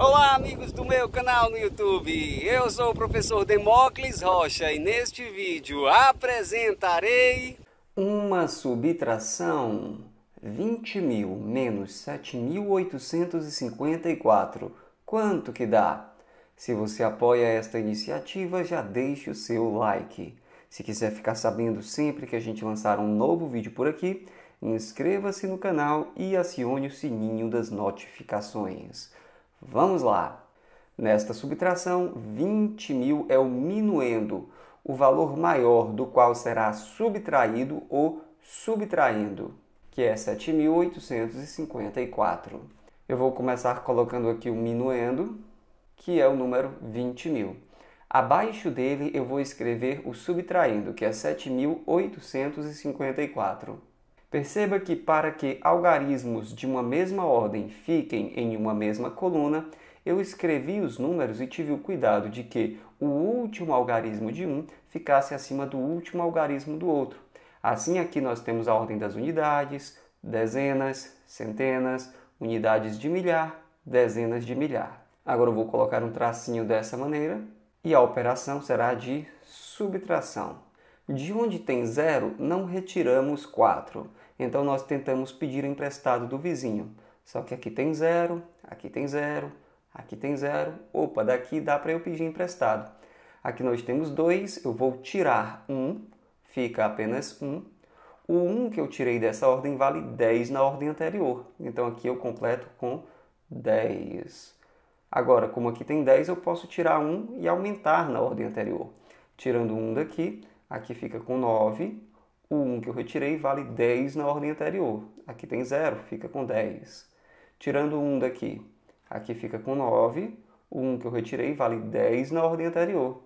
Olá, amigos do meu canal no YouTube. Eu sou o professor Demócles Rocha e neste vídeo apresentarei uma subtração 20.000 menos 7.854. Quanto que dá? Se você apoia esta iniciativa, já deixe o seu like. Se quiser ficar sabendo sempre que a gente lançar um novo vídeo por aqui, inscreva-se no canal e acione o sininho das notificações. Vamos lá! Nesta subtração, 20 mil é o minuendo, o valor maior do qual será subtraído ou subtraindo, que é 7.854. Eu vou começar colocando aqui o minuendo, que é o número 20 mil. Abaixo dele eu vou escrever o subtraindo, que é 7.854. Perceba que para que algarismos de uma mesma ordem fiquem em uma mesma coluna, eu escrevi os números e tive o cuidado de que o último algarismo de um ficasse acima do último algarismo do outro. Assim, aqui nós temos a ordem das unidades, dezenas, centenas, unidades de milhar, dezenas de milhar. Agora eu vou colocar um tracinho dessa maneira e a operação será de subtração. De onde tem zero, não retiramos 4. Então nós tentamos pedir emprestado do vizinho. Só que aqui tem zero, aqui tem zero, aqui tem zero. Opa, daqui dá para eu pedir emprestado. Aqui nós temos 2, eu vou tirar 1, um, fica apenas 1. Um. O 1 um que eu tirei dessa ordem vale 10 na ordem anterior. Então aqui eu completo com 10. Agora, como aqui tem 10, eu posso tirar 1 e aumentar na ordem anterior. Tirando 1 daqui, Aqui fica com 9. O 1 que eu retirei vale 10 na ordem anterior. Aqui tem 0, fica com 10. Tirando 1 daqui, aqui fica com 9. O 1 que eu retirei vale 10 na ordem anterior.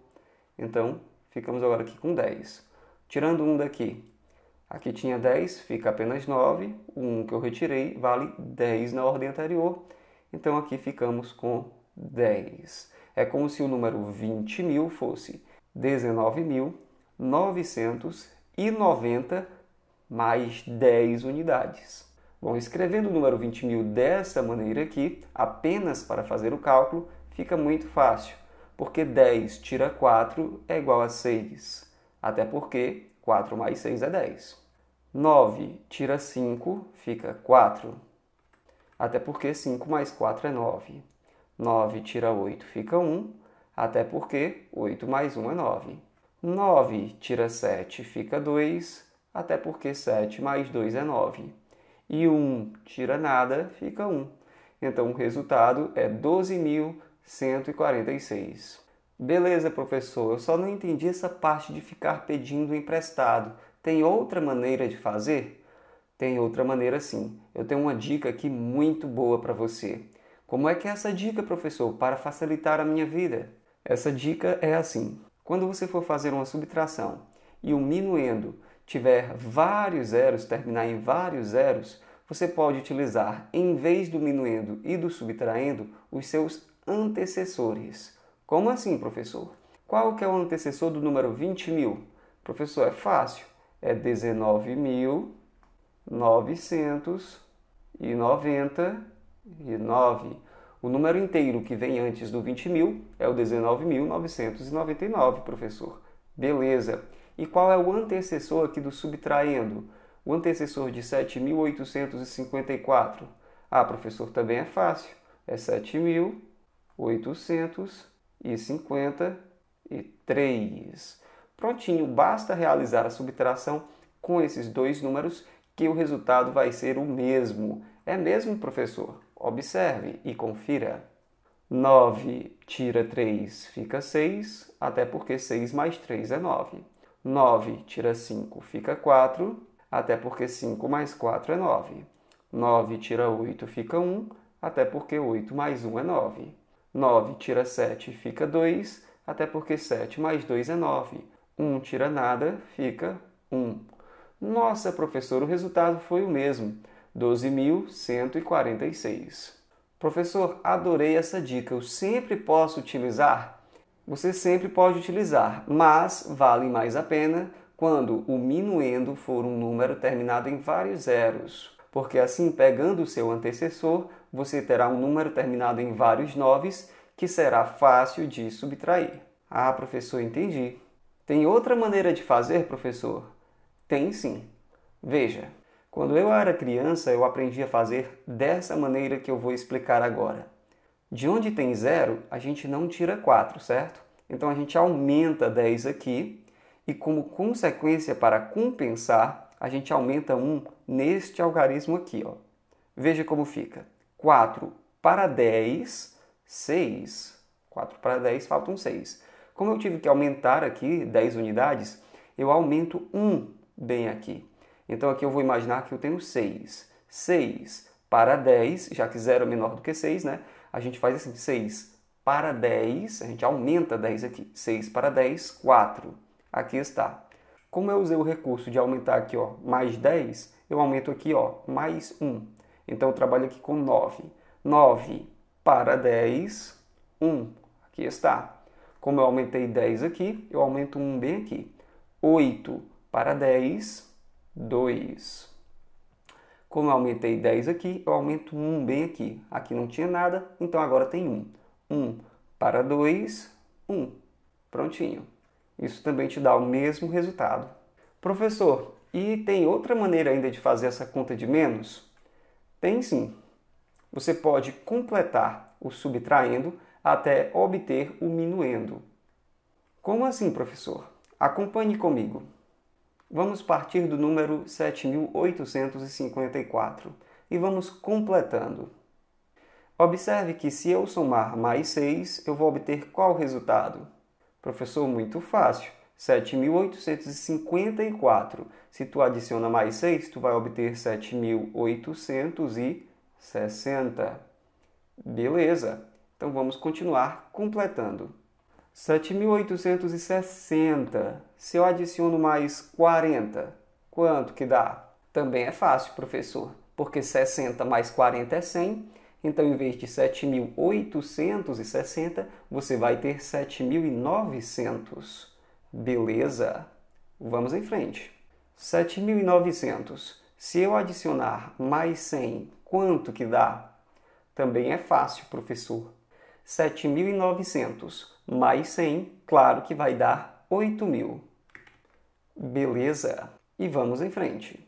Então, ficamos agora aqui com 10. Tirando 1 daqui, Aqui tinha 10, fica apenas 9. O 1 que eu retirei vale 10 na ordem anterior. Então aqui ficamos com 10. É como se o número 20.000 fosse 19.000. 990 mais 10 unidades. Bom, escrevendo o número 20.000 dessa maneira aqui, apenas para fazer o cálculo, fica muito fácil, porque 10 tira 4 é igual a 6, até porque 4 mais 6 é 10. 9 tira 5 fica 4, até porque 5 mais 4 é 9. 9 tira 8 fica 1, até porque 8 mais 1 é 9. 9 tira 7 fica 2, até porque 7 mais 2 é 9. E 1 tira nada, fica 1. Então o resultado é 12.146. Beleza, professor, eu só não entendi essa parte de ficar pedindo emprestado. Tem outra maneira de fazer? Tem outra maneira sim. Eu tenho uma dica aqui muito boa para você. Como é que é essa dica, professor, para facilitar a minha vida? Essa dica é assim: quando você for fazer uma subtração e o minuendo tiver vários zeros, terminar em vários zeros, você pode utilizar, em vez do minuendo e do subtraendo, os seus antecessores. Como assim, professor? Qual que é o antecessor do número 20 mil? Professor, é fácil. É 19.999. O número inteiro que vem antes do 20.000 mil é o 19.999, professor. Beleza. E qual é o antecessor aqui do subtraindo? O antecessor de 7.854. Ah, professor, também é fácil. É 7.853. Prontinho, basta realizar a subtração com esses dois números que o resultado vai ser o mesmo. É mesmo, professor? Observe e confira. 9 tira 3 fica 6, até porque 6 mais 3 é 9. 9 tira 5 fica 4, até porque 5 mais 4 é 9. 9 tira 8 fica 1, até porque 8 mais 1 é 9. 9 tira 7 fica 2, até porque 7 mais 2 é 9. 1 tira nada, fica 1. Nossa, professor, o resultado foi o mesmo. 12.146. Professor, adorei essa dica. Eu sempre posso utilizar? Você sempre pode utilizar, mas vale mais a pena quando o minuendo for um número terminado em vários zeros, porque assim, pegando o seu antecessor, você terá um número terminado em vários noves que será fácil de subtrair. Ah, professor, entendi. Tem outra maneira de fazer, professor? Tem sim. Veja. Quando eu era criança, eu aprendi a fazer dessa maneira que eu vou explicar agora. De onde tem zero, a gente não tira 4, certo? Então a gente aumenta 10 aqui e, como consequência, para compensar, a gente aumenta 1 neste algarismo aqui. Ó. Veja como fica. 4 para 10, 6. 4 para 10, faltam 6. Como eu tive que aumentar aqui 10 unidades, eu aumento 1 bem aqui. Então aqui eu vou imaginar que eu tenho 6. 6 para 10, já que 0 é menor do que 6, né? A gente faz assim, 6 para 10, a gente aumenta 10 aqui. 6 para 10, 4. Aqui está. Como eu usei o recurso de aumentar aqui, ó, mais 10, eu aumento aqui, ó, mais 1. Então eu trabalho aqui com 9. 9 para 10, 1. Aqui está. Como eu aumentei 10 aqui, eu aumento 1 bem aqui. 8 para 10, 2. Como eu aumentei 10 aqui, eu aumento 1 bem aqui. Aqui não tinha nada, então agora tem 1. 1 para 2, 1. Prontinho. Isso também te dá o mesmo resultado. Professor, e tem outra maneira ainda de fazer essa conta de menos? Tem sim. Você pode completar o subtraindo até obter o minuendo. Como assim, professor? Acompanhe comigo. Vamos partir do número 7854 e vamos completando. Observe que se eu somar mais 6, eu vou obter qual resultado? Professor, muito fácil. 7.854. Se tu adiciona mais 6, tu vai obter 7.860. Beleza. Então vamos continuar completando. 7.860. Se eu adiciono mais 40, quanto que dá? Também é fácil, professor, porque 60 mais 40 é 100. Então, em vez de 7.860, você vai ter 7.900. Beleza? Vamos em frente. 7.900. Se eu adicionar mais 100, quanto que dá? Também é fácil, professor. 7.900 mais 100, claro que vai dar 8.000. Beleza? E vamos em frente.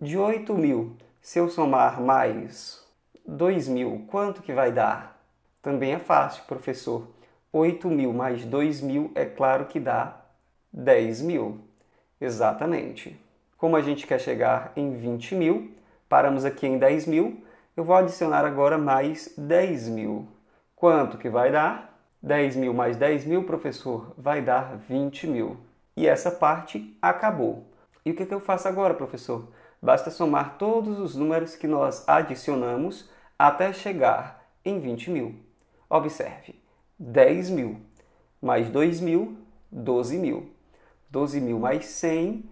De 8.000, se eu somar mais 2.000, quanto que vai dar? Também é fácil, professor. 8.000 mais 2.000 é claro que dá 10.000. Exatamente. Como a gente quer chegar em 20.000, paramos aqui em 10.000, eu vou adicionar agora mais 10.000. Quanto que vai dar? 10 mil mais 10 mil, professor, vai dar 20 mil. E essa parte acabou. E o que, eu faço agora, professor? Basta somar todos os números que nós adicionamos até chegar em 20 mil. Observe, 10 mil mais 2 mil, 12 mil. 12 mil mais 100,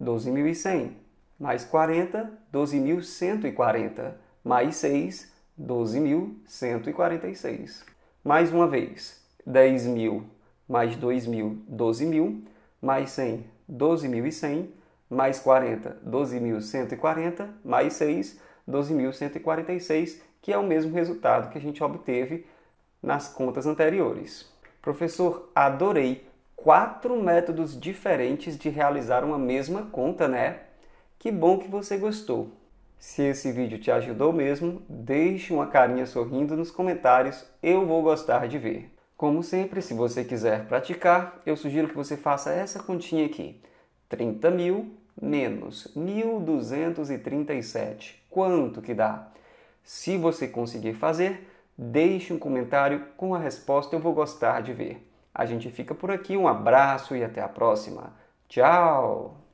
12.100. Mais 40, 12.140. Mais 6, 12.146. Mais uma vez, 10.000 mais 2.000, 12.000, mais 100, 12.100, mais 40, 12.140, mais 6, 12.146, que é o mesmo resultado que a gente obteve nas contas anteriores. Professor, adorei quatro métodos diferentes de realizar uma mesma conta, né? Que bom que você gostou. Se esse vídeo te ajudou mesmo, deixe uma carinha sorrindo nos comentários, eu vou gostar de ver. Como sempre, se você quiser praticar, eu sugiro que você faça essa continha aqui. 30 mil menos 1.237. Quanto que dá? Se você conseguir fazer, deixe um comentário com a resposta, eu vou gostar de ver. A gente fica por aqui, um abraço e até a próxima. Tchau!